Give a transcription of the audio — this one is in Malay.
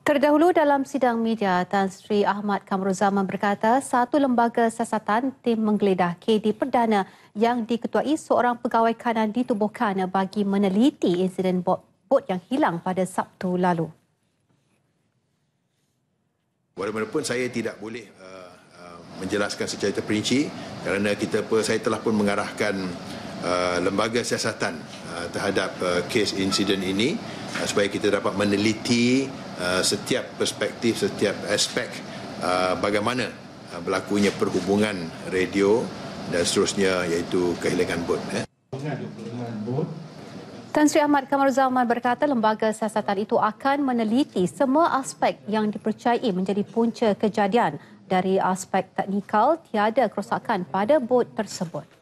Terdahulu dalam sidang media, Tan Sri Ahmad Kamruzaman berkata satu lembaga siasatan tim menggeledah KD Perdana yang diketuai seorang pegawai kanan ditubuhkan bagi meneliti insiden bot yang hilang pada Sabtu lalu. Walaupun saya tidak boleh uh, uh, menjelaskan secara terperinci kerana kita saya telah pun mengarahkan Uh, lembaga siasatan uh, terhadap uh, kes insiden ini supaya kita dapat meneliti setiap perspektif, setiap aspek bagaimana berlakunya perhubungan radio dan seterusnya iaitu kehilangan bot. Eh. Tan Sri Ahmad Kamaru Zaman berkata lembaga siasatan itu akan meneliti semua aspek yang dipercayai menjadi punca kejadian. Dari aspek teknikal, tiada kerosakan pada bot tersebut.